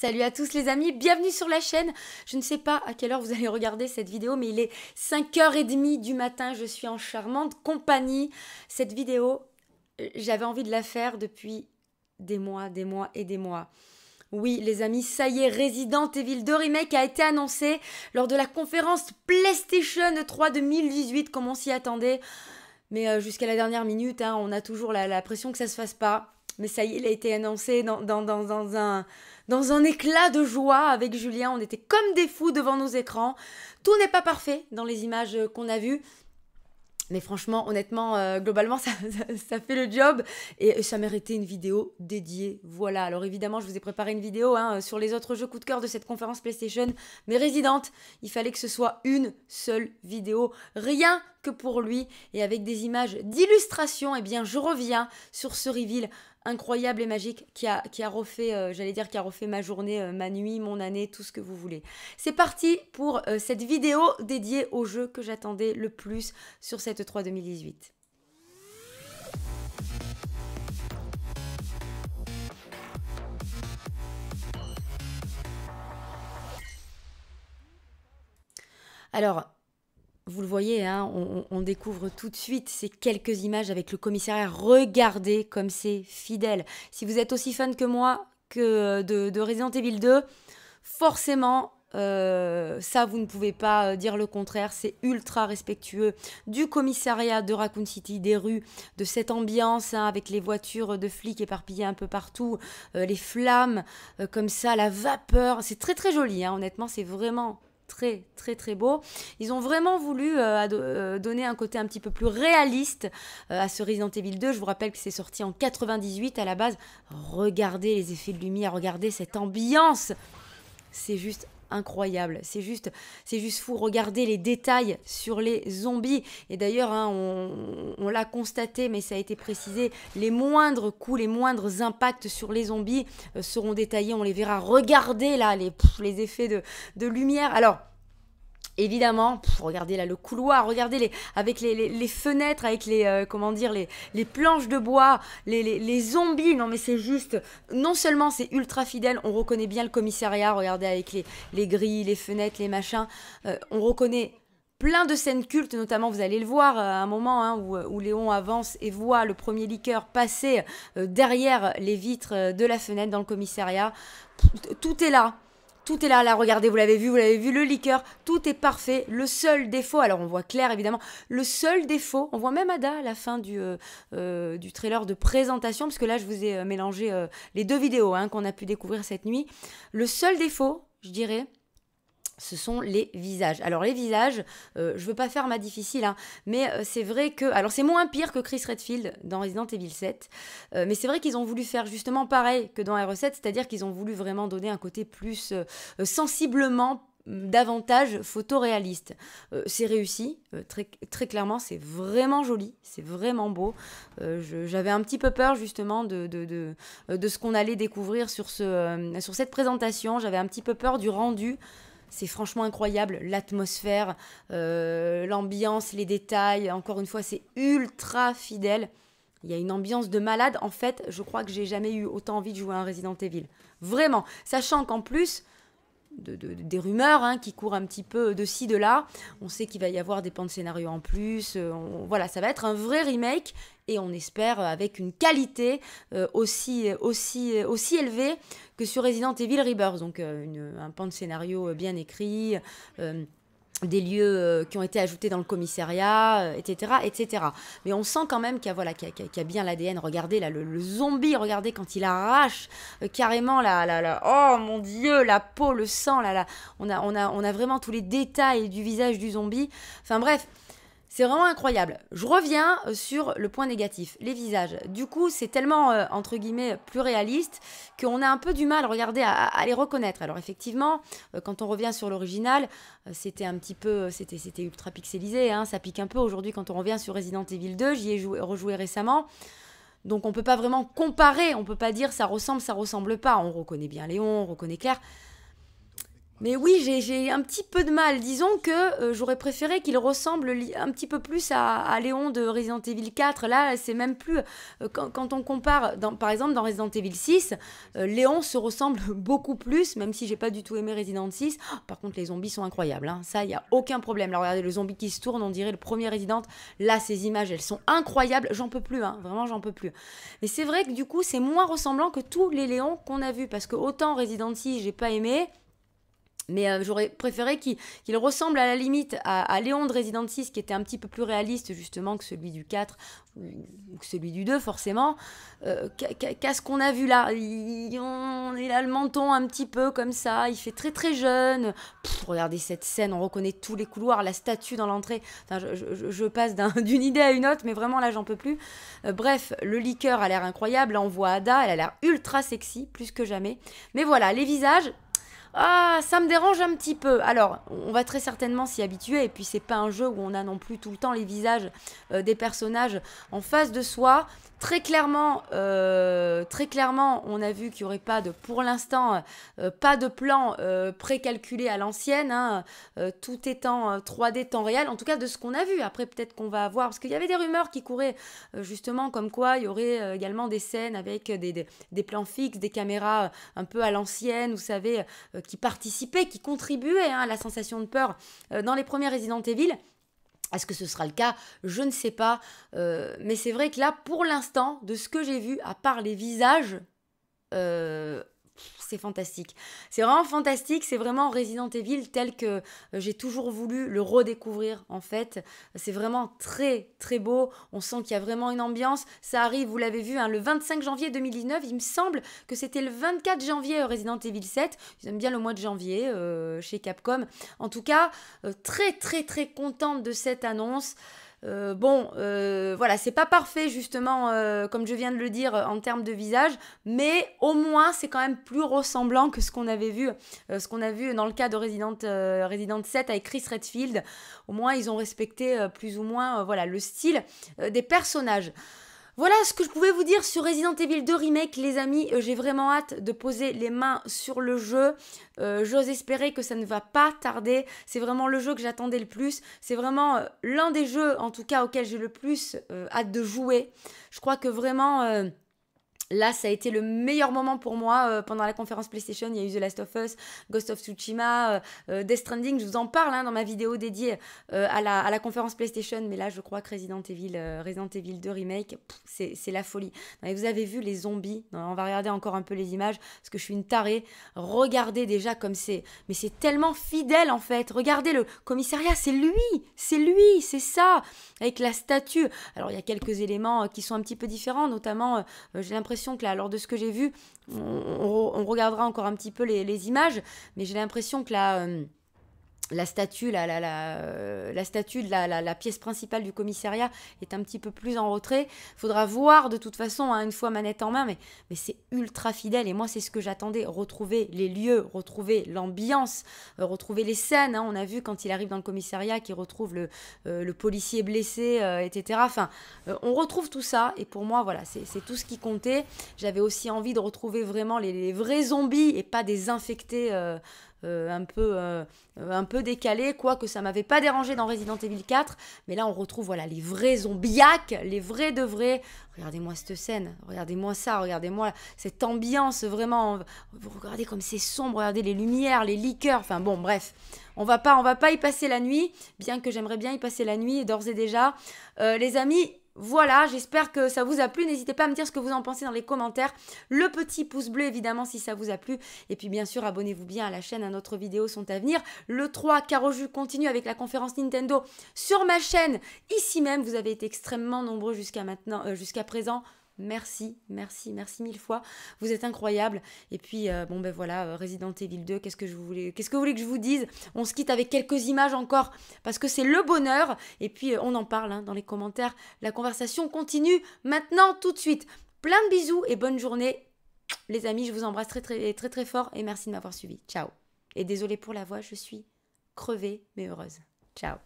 Salut à tous les amis, bienvenue sur la chaîne. Je ne sais pas à quelle heure vous allez regarder cette vidéo, mais il est 5h30 du matin, je suis en charmante compagnie. Cette vidéo, euh, j'avais envie de la faire depuis des mois, des mois et des mois. Oui, les amis, ça y est, Resident Evil 2 Remake a été annoncé lors de la conférence PlayStation 3 2018, comme on s'y attendait. Mais euh, jusqu'à la dernière minute, hein, on a toujours la, la pression que ça se fasse pas mais ça y est, il a été annoncé dans, un, dans un éclat de joie avec Julien. On était comme des fous devant nos écrans. Tout n'est pas parfait dans les images qu'on a vues. Mais franchement, honnêtement, euh, globalement, ça, fait le job et ça méritait une vidéo dédiée. Voilà. Alors évidemment, je vous ai préparé une vidéo hein, sur les autres jeux coup de cœur de cette conférence PlayStation. Mais résidente, il fallait que ce soit une seule vidéo, rien que pour lui et avec des images d'illustration. Eh bien, je reviens sur ce reveal incroyable et magique qui a, refait, euh, j'allais dire, qui a refait ma journée, euh, ma nuit, mon année, tout ce que vous voulez. C'est parti pour euh, cette vidéo dédiée au jeu que j'attendais le plus sur cette 3 2018. Alors, vous le voyez, hein, on, découvre tout de suite ces quelques images avec le commissariat. Regardez comme c'est fidèle. Si vous êtes aussi fan que moi que de, Resident Evil 2, forcément, euh, ça, vous ne pouvez pas euh, dire le contraire. C'est ultra respectueux du commissariat de Raccoon City, des rues, de cette ambiance hein, avec les voitures de flics éparpillées un peu partout, euh, les flammes comme ça, la vapeur. C'est très très joli, hein. honnêtement. C'est vraiment très très très beau. Ils ont vraiment voulu euh, euh, donner un côté un petit peu plus réaliste euh, à ce Resident Evil 2. Je vous rappelle que c'est sorti en 98 à la base. Regardez les effets de lumière, regardez cette ambiance. C'est juste incroyable. C'est juste, c'est juste fou. Regardez les détails sur les zombies. Et d'ailleurs, hein, on, l'a constaté, mais ça a été précisé, les moindres coups, les moindres impacts sur les zombies euh, seront détaillés. On les verra. Regardez là les, les effets de, de lumière. Alors, évidemment, regardez là le couloir, regardez les, avec les, fenêtres, avec les, euh, comment dire, les, planches de bois, les, zombies, non mais c'est juste, non seulement c'est ultra fidèle, on reconnaît bien le commissariat, regardez avec les, grilles, les fenêtres, les machins, euh, on reconnaît plein de scènes cultes, notamment vous allez le voir euh, à un moment hein, où, Léon avance et voit le premier liqueur passer derrière les vitres de la fenêtre dans le commissariat. Tout est là. Tout est là, là, regardez, vous l'avez vu, vous l'avez vu, le liqueur, tout est parfait. Le seul défaut, alors on voit clair évidemment, le seul défaut, on voit même Ada à la fin du, euh, euh, du trailer de présentation, parce que là je vous ai euh, mélangé les deux vidéos hein, qu'on a pu découvrir cette nuit. Le seul défaut, je dirais, ce sont les visages. Alors les visages, je euh, je veux pas faire ma difficile, hein, mais euh, c'est vrai que... Alors c'est moins pire que Chris Redfield dans Resident Evil 7, euh, mais c'est vrai qu'ils ont voulu faire justement pareil que dans R7, e c'est-à-dire qu'ils ont voulu vraiment donner un côté plus sensiblement mm, davantage photoréaliste. c'est réussi, très, très clairement, c'est vraiment joli, c'est vraiment beau. J'avais un petit peu peur justement de, de, ce qu'on allait découvrir sur, ce, sur cette présentation. J'avais un petit peu peur du rendu c'est franchement incroyable, l'atmosphère, euh, l'ambiance, les détails. Encore une fois, c'est ultra fidèle. Il y a une ambiance de malade. En fait, je crois que j'ai jamais eu autant envie de jouer à un Resident Evil. Vraiment. Sachant qu'en plus, des rumeurs hein, qui courent un petit peu de ci, de là. On sait qu'il va y avoir des pans de scénario en plus. Euh, voilà, ça va être un vrai remake et on espère euh, avec une qualité euh, aussi, aussi, aussi élevée que sur Resident Evil Rebirth. Donc un pan de scénario bien écrit des lieux euh, qui ont été ajoutés dans le commissariat, etc., euh, etc. Mais on sent quand même qu'il y a, voilà, a, bien l'ADN. Regardez là, le, zombie, regardez quand il arrache euh, carrément la, la, la, oh mon dieu, la peau, le sang, là, là. On a, on a, on a vraiment tous les détails du visage du zombie. Enfin bref, c'est vraiment incroyable. Je reviens euh, sur le point négatif, les visages. Du coup, c'est tellement, euh, entre guillemets, plus réaliste qu'on a un peu du mal, regardez, à, les reconnaître. Alors effectivement, euh, quand on revient sur l'original, c'était un petit peu, c'était, c'était ultra pixelisé, hein, ça pique un peu aujourd'hui quand on revient sur Resident Evil 2, j'y ai joué, rejoué récemment. Donc on ne peut pas vraiment comparer, on peut pas dire ça ressemble, ça ressemble pas. On reconnaît bien Léon, on reconnaît Claire, mais oui, j'ai un petit peu de mal. Disons que euh, j'aurais préféré qu'il ressemble un petit peu plus à, Léon de Resident Evil 4. Là, c'est même plus... Euh, quand, on compare, par exemple, dans Resident Evil 6, euh, Léon se ressemble beaucoup plus, même si j'ai pas du tout aimé Resident 6. par contre, les zombies sont incroyables. Hein. Ça, il n'y a aucun problème. Là, regardez, le zombie qui se tourne, on dirait le premier Resident. Là, ces images, elles sont incroyables. J'en peux plus, hein. vraiment, j'en peux plus. Mais c'est vrai que du coup, c'est moins ressemblant que tous les Léons qu'on a vus. Parce que autant Resident 6, j'ai pas aimé... Mais euh, j'aurais préféré qu'il ressemble à la limite à, Léon de Resident 6, qui était un petit peu plus réaliste justement que celui du 4 ou, que celui du 2 forcément, euh, quest ce qu'on a vu là. Il, on, a le menton un petit peu comme ça, il fait très très jeune. regardez cette scène, on reconnaît tous les couloirs, la statue dans l'entrée. Enfin, je, passe d'une idée à une autre, mais vraiment là j'en peux plus. Euh, bref, le liqueur a l'air incroyable, là on voit Ada, elle a l'air ultra sexy, plus que jamais. Mais voilà, les visages, ah, ça me dérange un petit peu. Alors, on va très certainement s'y habituer. Et puis, c'est pas un jeu où on a non plus tout le temps les visages euh, des personnages en face de soi. Très clairement, euh, très clairement, on a vu qu'il n'y aurait pas de, pour l'instant, euh, pas de plan précalculé à l'ancienne. Hein, tout étant 3D, temps réel. En tout cas, de ce qu'on a vu. Après, peut-être qu'on va avoir, parce qu'il y avait des rumeurs qui couraient justement comme quoi il y aurait également des scènes avec des, des plans fixes, des caméras un peu à l'ancienne. Vous savez euh, qui participaient, qui contribuaient hein, à la sensation de peur euh, dans les premiers Resident Evil. Est-ce que ce sera le cas Je ne sais pas. Euh, mais c'est vrai que là, pour l'instant, de ce que j'ai vu, à part les visages, c'est fantastique. C'est vraiment fantastique, c'est vraiment Resident Evil tel que euh, j'ai toujours voulu le redécouvrir en fait. C'est vraiment très très beau, on sent qu'il y a vraiment une ambiance. Ça arrive, vous l'avez vu, hein, le 25 janvier 2019, il me semble que c'était le 24 janvier euh, Resident Evil 7. j'aime bien le mois de janvier euh, chez Capcom. En tout cas, très très très contente de cette annonce. Euh, bon, euh, voilà, c'est pas parfait justement, euh, comme je viens de le dire, en termes de visage, mais au moins c'est quand même plus ressemblant que ce qu'on avait vu, ce qu'on a vu dans le cas de Resident, Resident 7 avec Chris Redfield. Au moins ils ont respecté plus ou moins voilà, le style des personnages. Voilà ce que je pouvais vous dire sur Resident Evil 2 Remake, les amis. Euh, j'ai vraiment hâte de poser les mains sur le jeu. Euh, j'ose espérer que ça ne va pas tarder. C'est vraiment le jeu que j'attendais le plus. C'est vraiment euh, l'un des jeux, en tout cas, auquel j'ai le plus hâte de jouer. Je crois que vraiment Là, ça a été le meilleur moment pour moi. Euh, pendant la conférence PlayStation, il y a eu The Last of Us, Ghost of Tsushima, euh, euh, Death Stranding. Je vous en parle hein, dans ma vidéo dédiée à, la, conférence PlayStation. Mais là, je crois que Resident Evil, Resident Evil 2 Remake, c'est la folie. vous avez vu les zombies. on va regarder encore un peu les images parce que je suis une tarée. Regardez déjà comme c'est. Mais c'est tellement fidèle en fait. Regardez le commissariat, c'est lui. C'est lui, c'est ça. Avec la statue. Alors, il y a quelques éléments qui sont un petit peu différents, notamment, j'ai l'impression que là, lors de ce que j'ai vu, on, regardera encore un petit peu les, images, mais j'ai l'impression que là... Euh, la statue, la, la, la, euh, statue de la, pièce principale du commissariat est un petit peu plus en retrait. Faudra voir de toute façon, hein, une fois manette en main, mais, mais c'est ultra fidèle. Et moi, c'est ce que j'attendais retrouver les lieux, retrouver l'ambiance, euh, retrouver les scènes. Hein. On a vu quand il arrive dans le commissariat qu'il retrouve le, euh, policier blessé, etc. Enfin, on retrouve tout ça. Et pour moi, voilà, c'est tout ce qui comptait. J'avais aussi envie de retrouver vraiment les, vrais zombies et pas des infectés euh, un, peu, euh, un peu décalé, quoique ça m'avait pas dérangé dans Resident Evil 4. Mais là, on retrouve voilà, les vrais zombiacs, les vrais de vrais. Regardez-moi cette scène, regardez-moi ça, regardez-moi cette ambiance vraiment. Vous regardez comme c'est sombre, regardez les lumières, les liqueurs, enfin bon, bref. On va pas, on va pas y passer la nuit, bien que j'aimerais bien y passer la nuit, d'ores et déjà. Euh, les amis, voilà, j'espère que ça vous a plu. N'hésitez pas à me dire ce que vous en pensez dans les commentaires. Le petit pouce bleu, évidemment, si ça vous a plu. Et puis, bien sûr, abonnez-vous bien à la chaîne, D'autres hein, vidéos vidéo sont à venir. Le 3, Ju continue avec la conférence Nintendo sur ma chaîne. Ici même, vous avez été extrêmement nombreux jusqu'à maintenant, euh, jusqu'à présent. Merci, merci, merci mille fois. Vous êtes incroyable. Et puis, euh, bon, ben voilà, euh, Resident Evil 2, qu'est-ce que je voulais, qu'est-ce que vous voulez que je vous dise On se quitte avec quelques images encore parce que c'est le bonheur. Et puis, euh, on en parle hein, dans les commentaires. La conversation continue maintenant, tout de suite. Plein de bisous et bonne journée. Les amis, je vous embrasse très, très, très, très fort et merci de m'avoir suivi. Ciao. Et désolée pour la voix, je suis crevée mais heureuse. Ciao.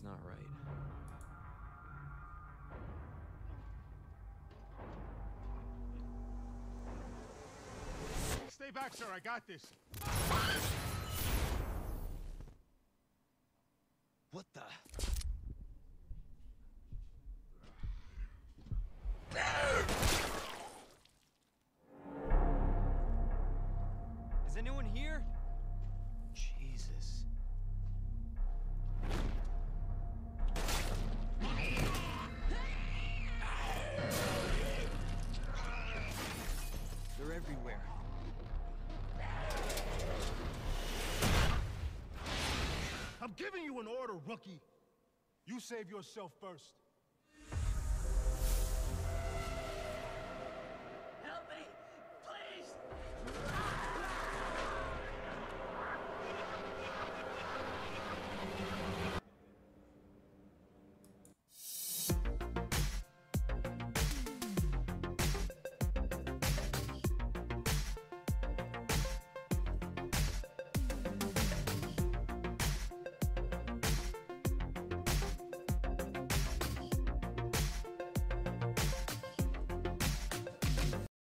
Something's not right. Stay back, sir. I got this. rookie. You save yourself first.